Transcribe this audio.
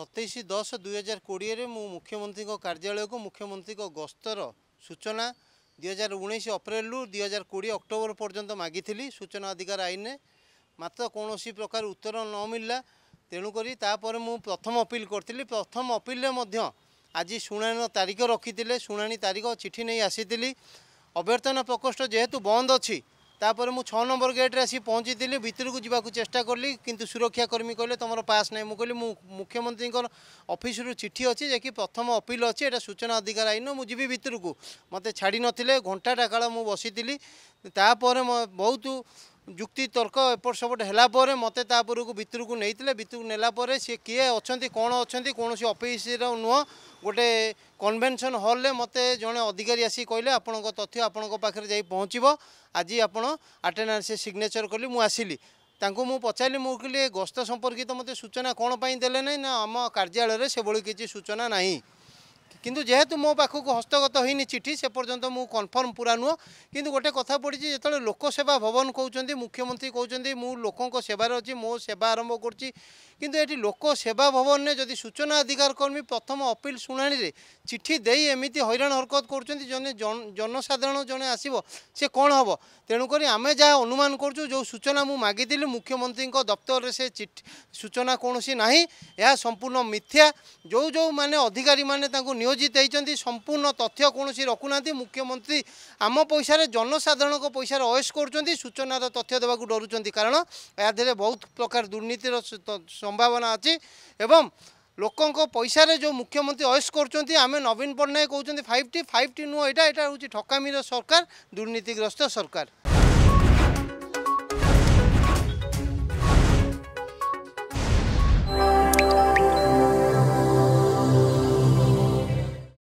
ସତେଇଶ ଦଶ ଦୁଇହଜାର କୋଡ଼ିଏରେ ମୁଁ ମୁଖ୍ୟମନ୍ତ୍ରୀଙ୍କ କାର୍ଯ୍ୟାଳୟକୁ ମୁଖ୍ୟମନ୍ତ୍ରୀଙ୍କ ଗସ୍ତର ସୂଚନା ଦୁଇହଜାର ଉଣେଇଶ ଅପ୍ରେଲରୁ ଦୁଇହଜାର କୋଡ଼ିଏ ଅକ୍ଟୋବର ପର୍ଯ୍ୟନ୍ତ ମାଗିଥିଲି ସୂଚନା ଅଧିକାର ଆଇନରେ ମାତ୍ର କୌଣସି ପ୍ରକାର ଉତ୍ତର ନ ମିଳିଲା ତେଣୁକରି ତାପରେ ମୁଁ ପ୍ରଥମ ଅପିଲ୍ କରିଥିଲି ପ୍ରଥମ ଅପିଲରେ ମଧ୍ୟ ଆଜି ଶୁଣାଣିର ତାରିଖ ରଖିଥିଲେ ଶୁଣାଣି ତାରିଖ ଚିଠି ନେଇ ଆସିଥିଲି ଅଭ୍ୟର୍ଥନା ପ୍ରକୋଷ୍ଠ ଯେହେତୁ ବନ୍ଦ ଅଛି ତାପରେ ମୁଁ ଛଅ ନମ୍ବର ଗେଟ୍ରେ ଆସି ପହଞ୍ଚିଥିଲି ଭିତରକୁ ଯିବାକୁ ଚେଷ୍ଟା କଲି କିନ୍ତୁ ସୁରକ୍ଷାକର୍ମୀ କହିଲେ ତୁମର ପାସ୍ ନାହିଁ ମୁଁ କହିଲି ମୁଁ ମୁଖ୍ୟମନ୍ତ୍ରୀଙ୍କର ଅଫିସରୁ ଚିଠି ଅଛି ଯେ କି ପ୍ରଥମ ଅପିଲ୍ ଅଛି ଏଇଟା ସୂଚନା ଅଧିକାର ଆଇନ ମୁଁ ଯିବି ଭିତରକୁ ମୋତେ ଛାଡ଼ି ନଥିଲେ ଘଣ୍ଟାଟା କାଳ ମୁଁ ବସିଥିଲି ତାପରେ ବହୁତ ଯୁକ୍ତି ତର୍କ ଏପଟ ସେପଟ ହେଲା ପରେ ମୋତେ ତା ଉପରକୁ ଭିତରକୁ ନେଇଥିଲେ ଭିତରକୁ ନେଲା ପରେ ସିଏ କିଏ ଅଛନ୍ତି କ'ଣ ଅଛନ୍ତି କୌଣସି ଅଫିସର ନୁହଁ ଗୋଟେ କନଭେନସନ୍ ହଲ୍ରେ ମୋତେ ଜଣେ ଅଧିକାରୀ ଆସିକି କହିଲେ ଆପଣଙ୍କ ତଥ୍ୟ ଆପଣଙ୍କ ପାଖରେ ଯାଇ ପହଞ୍ଚିବ ଆଜି ଆପଣ ଆଟେଣ୍ଡାନ୍ସରେ ସିଗ୍ନେଚର୍ କଲି ମୁଁ ଆସିଲି ତାଙ୍କୁ ମୁଁ ପଚାରିଲି ମୁଁ କହିଲି ଏ ଗସ୍ତ ସମ୍ପର୍କିତ ମୋତେ ସୂଚନା କ'ଣ ପାଇଁ ଦେଲେ ନାହିଁ ନା ଆମ କାର୍ଯ୍ୟାଳୟରେ ସେଭଳି କିଛି ସୂଚନା ନାହିଁ কিন্তু যেহেতু মো পাখকে হস্তগত হয়ে চিঠি সে পর্যন্ত মু কনফর্ম পুরা নুহ কিন্তু গোটে কথা পড়ছে যেতবে লোকসেবা ভবন কৌন মুখ্যমন্ত্রী কৌন মু লোক সেবার অছি মো সেবা আরম্ভ করছি কিন্তু এটি লোকসেবা সেবা ভবনে যদি সূচনা অধিকার কর্মী প্রথম অপিল শুনাণীরে চিঠি দিয়ে এমিতি হইরাণ হরকত করছেন জনে জনসাধারণ জনে আসব সে কণ হব তেণুকরি আমি যা অনুমান করছু যে সূচনা মু মাগিলি মুখ্যমন্ত্রী দপ্তর সে চিঠি সূচনা কোণী না সম্পূর্ণ মিথ্যা যে যে অধিকারী মানে তা নিয়োগ নিয়োজিত হয়েছেন সম্পূর্ণ তথ্য কৌশি রখুনা মুখ্যমন্ত্রী আম পয়সার জনসাধারণ পয়সার অয়েস করছেন সূচনার তথ্য দেওয়া ডরুচ্ছেন কারণ এদেহে বহু প্রকার দুর্নীতির সম্ভাবনা আছে এবং লোকঙ্ক পয়সার যে মুখ্যমন্ত্রী অয়েস করছেন আমি নবীন পট্টনাক কৌন ফাইভ টি ফাইভ টি নুহ এটা এটা হচ্ছে ঠকামির সরকার দুর্নীতিগ্রস্ত সরকার